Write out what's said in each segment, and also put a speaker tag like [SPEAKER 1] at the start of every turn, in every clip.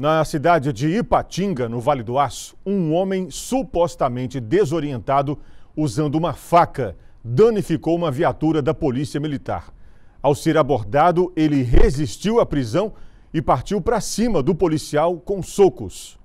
[SPEAKER 1] Na cidade de Ipatinga, no Vale do Aço, um homem supostamente desorientado, usando uma faca, danificou uma viatura da Polícia Militar. Ao ser abordado, ele resistiu à prisão e partiu para cima do policial com socos.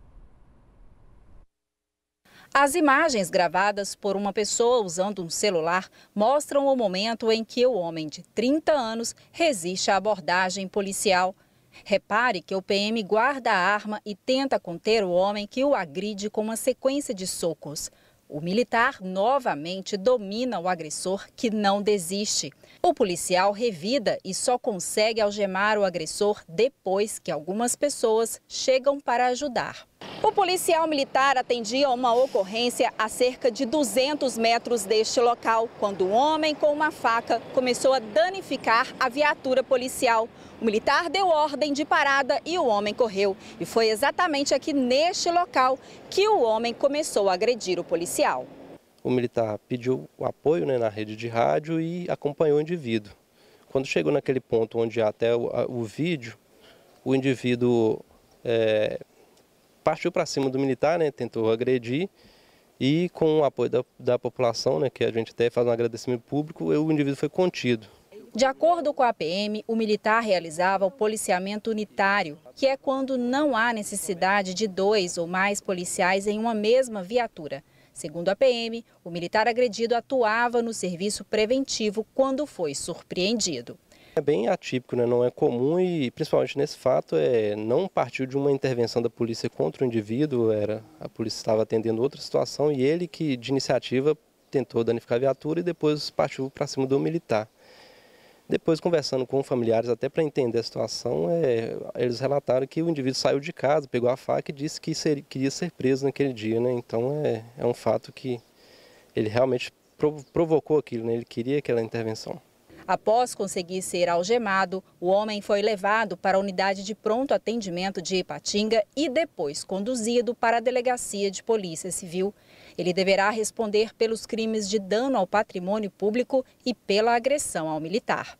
[SPEAKER 1] As imagens gravadas por uma pessoa usando um celular mostram o momento em que o homem de 30 anos resiste à abordagem policial. Repare que o PM guarda a arma e tenta conter o homem que o agride com uma sequência de socos. O militar novamente domina o agressor, que não desiste. O policial revida e só consegue algemar o agressor depois que algumas pessoas chegam para ajudar. O policial militar atendia uma ocorrência a cerca de 200 metros deste local, quando um homem com uma faca começou a danificar a viatura policial. O militar deu ordem de parada e o homem correu. E foi exatamente aqui neste local que o homem começou a agredir o policial.
[SPEAKER 2] O militar pediu o apoio né, na rede de rádio e acompanhou o indivíduo. Quando chegou naquele ponto onde há até o, o vídeo, o indivíduo é, partiu para cima do militar, né, tentou agredir, e com o apoio da, da população, né, que a gente até faz um agradecimento público, eu, o indivíduo foi contido.
[SPEAKER 1] De acordo com a PM, o militar realizava o policiamento unitário, que é quando não há necessidade de dois ou mais policiais em uma mesma viatura. Segundo a PM, o militar agredido atuava no serviço preventivo quando foi surpreendido.
[SPEAKER 2] É bem atípico, né? não é comum e principalmente nesse fato é não partiu de uma intervenção da polícia contra o indivíduo, era a polícia estava atendendo outra situação e ele que de iniciativa tentou danificar a viatura e depois partiu para cima do militar. Depois, conversando com familiares, até para entender a situação, é, eles relataram que o indivíduo saiu de casa, pegou a faca e disse que queria ser preso naquele dia. Né? Então, é, é um fato que ele realmente provocou aquilo, né? ele queria aquela intervenção.
[SPEAKER 1] Após conseguir ser algemado, o homem foi levado para a unidade de pronto atendimento de Ipatinga e depois conduzido para a delegacia de polícia civil. Ele deverá responder pelos crimes de dano ao patrimônio público e pela agressão ao militar.